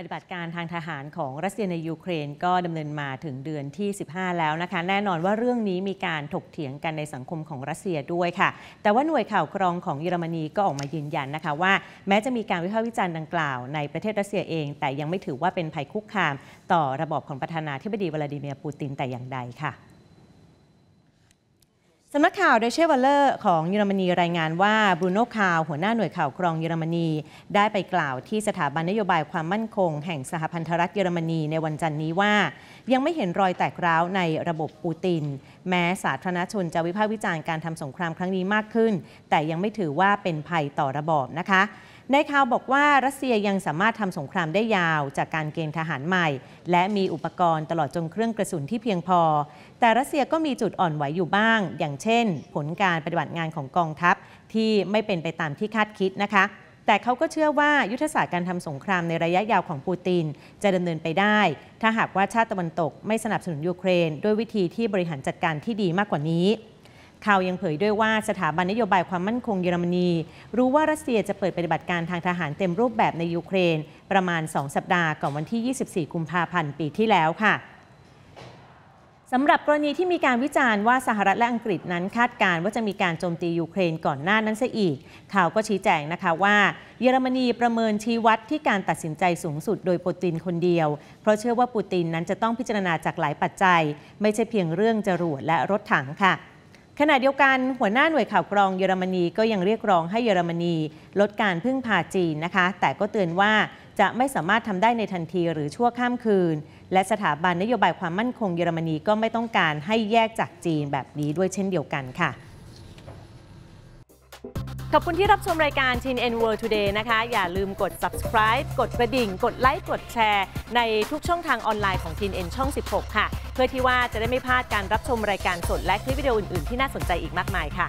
ปฏิบัติการทางทหารของรัสเซียในยูเครน ก็ดำเนินมาถึงเดือนที่ 15 แล้วนะคะ แน่นอนว่าเรื่องนี้มีการถกเถียงกันในสังคมของรัสเซียด้วยค่ะ แต่ว่าหน่วยข่าวกรองของเยอรมนีก็ออกมายืนยันนะคะ ว่า แม้จะมีการวิพากษ์วิจารณ์ดังกล่าวในประเทศรัสเซียเอง แต่ยังไม่ถือว่าเป็นภัยคุกคาม ต่อระบอบของประธานาธิบดีวลาดิเมียร์ปูตินแต่อย่างใดค่ะสำนักข่าวเดเชวัลเลอร์ของเยอรมนีรายงานว่าบรูโนคาวหัวหน้าหน่วยข่าวกรองเยอรมนี ได้ไปกล่าวที่สถาบันนโยบายความมั่นคง แห่งสหพันธรัฐเยอรมนีในวันจันนี้ว่ายังไม่เห็นรอยแตกร้าวในระบบปูติน แม้สาธารณชนจะวิพากษ์วิจารณ์การทำสงครามครั้งนี้มากขึ้น แต่ยังไม่ถือว่าเป็นภัยต่อระบอบนะคะ ในข่าวบอกว่ารัสเซียยังสามารถทำสงครามได้ยาวจากการเกณฑ์ทหารใหม่ และมีอุปกรณ์ตลอดจนเครื่องกระสุนที่เพียงพอ แต่รัสเซียก็มีจุดอ่อนไหวอยู่บ้าง อย่างเช่นผลการปฏิบัติงานของกองทัพที่ไม่เป็นไปตามที่คาดคิดนะคะแต่เขาก็เชื่อว่ายุทธศาสตร์การทำสงครามในระยะยาวของปูติน จะดำเนินไปได้ ถ้าหากว่าชาติตะวันตกไม่สนับสนุนยูเครน ด้วยวิธีที่บริหารจัดการที่ดีมากกว่านี้ข่าวยังเผยด้วยว่าสถาบันนโยบายความมั่นคงเยอรมนีรู้ว่ารัสเซียจะเปิดปฏิบัติการทางทหารเต็มรูปแบบในยูเครน ประมาณ2สัปดาห์ก่อนวันที่24กุมภาพันธ์ปีที่แล้วค่ะสำหรับกรณีที่มีการวิจารณ์ว่าสหรัฐและอังกฤษนั้นคาดการว่าจะมีการโจมตียูเครนก่อนหน้านั้นซะอีก ข่าวก็ชี้แจงนะคะว่า เยอรมนีประเมินชี้วัดที่การตัดสินใจสูงสุดโดยปูตินคนเดียว เพราะเชื่อว่าปูตินนั้นจะต้องพิจารณาจากหลายปัจจัย ไม่ใช่เพียงเรื่องจรวดและรถถังค่ะขณะเดียวกันหัวหน้าหน่วยข่าวกรองเยอรมนีก็ยังเรียกร้องให้เยอรมนีลดการพึ่งพาจีนนะคะ แต่ก็เตือนว่าจะไม่สามารถทำได้ในทันทีหรือชั่วข้ามคืน และสถาบันนโยบายความมั่นคงเยอรมนี ก็ไม่ต้องการให้แยกจากจีนแบบนี้ด้วยเช่นเดียวกันค่ะขอบคุณที่รับชมรายการ Chin N World Today นะคะ อย่าลืมกด subscribe กดกระดิ่ง กดไลค์กดแชร์ในทุกช่องทางออนไลน์ของ Chin N ช่อง 16 ค่ะ เพื่อที่ว่าจะได้ไม่พลาดการรับชมรายการสดและคลิปวิดีโออื่นๆ ที่น่าสนใจอีกมากมายค่ะ